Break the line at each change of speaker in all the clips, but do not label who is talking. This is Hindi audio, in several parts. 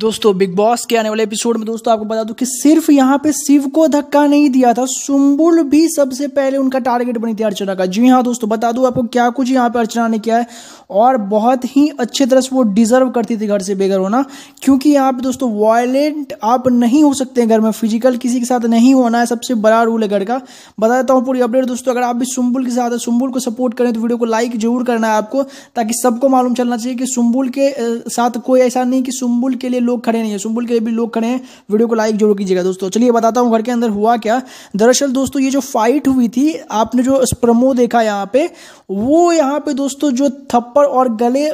दोस्तों बिग बॉस के आने वाले एपिसोड में दोस्तों आपको बता दूं कि सिर्फ यहाँ पे शिव को धक्का नहीं दिया था सुम्बुल भी सबसे पहले उनका टारगेट बनी थी अर्चना का जी हाँ दोस्तों बता दूं आपको क्या कुछ यहाँ पे अर्चना ने किया है और बहुत ही अच्छे तरह से वो डिजर्व करती थी घर से बेघर होना क्योंकि यहाँ पे दोस्तों वायलेंट आप नहीं हो सकते घर में फिजिकल किसी के साथ नहीं होना है सबसे बड़ा रूल है घर का बता देता हूँ पूरी अपडेट दोस्तों अगर आप भी सुम्बुल के साथ सुम्बुल को सपोर्ट करें तो वीडियो को लाइक जरूर करना है आपको ताकि सबको मालूम चलना चाहिए कि सुम्बुल के साथ कोई ऐसा नहीं कि सुम्बुल के लिए लोग खड़े नहीं है सुम्बुल के लिए भी लोग खड़े हैं वीडियो को लाइक जरूर कीजिएगा दोस्तों चलिए बताता हूँ घर के अंदर हुआ क्या दरअसल दोस्तों ये जो फाइट हुई थी आपने जो प्रमो देखा यहाँ पे वो यहाँ पे दोस्तों जो थप्पड़ और गले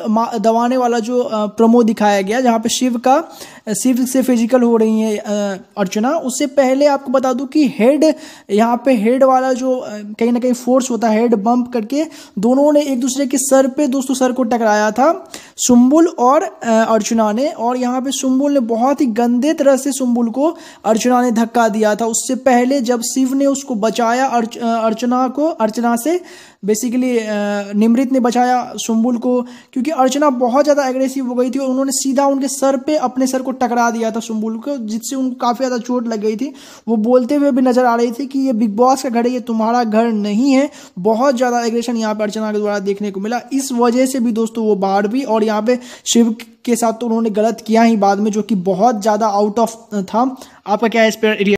दबाने वाला जो प्रमो दिखाया गया जहाँ पे शिव का शिव से फिजिकल हो रही है अर्चना उससे पहले आपको बता दूं कि हेड यहाँ पे हेड वाला जो कहीं ना कहीं फोर्स होता है हेड बम्प करके दोनों ने एक दूसरे के सर पे दोस्तों सर को टकराया था सुम्बुल और अर्चना ने और यहाँ पे सुम्बुल ने बहुत ही गंदे तरह से सुम्बुल को अर्चना ने धक्का दिया था उससे पहले जब शिव ने उसको बचाया अर्च, अर्चना को अर्चना से बेसिकली निमृत ने बचाया सुम्बुल को क्योंकि अर्चना बहुत ज़्यादा एग्रेसिव हो गई थी और उन्होंने सीधा उनके सर पे अपने सर को टकरा दिया था सुम्बुल को जिससे उनको काफ़ी ज़्यादा चोट लग गई थी वो बोलते हुए भी नज़र आ रही थी कि ये बिग बॉस का घर है ये तुम्हारा घर नहीं है बहुत ज़्यादा एग्रेशन यहाँ पर अर्चना के द्वारा देखने को मिला इस वजह से भी दोस्तों वो बाढ़ भी और यहाँ पे शिव के साथ तो उन्होंने गलत किया ही बाद में जो कि बहुत ज़्यादा आउट ऑफ था आपका क्या है इस पर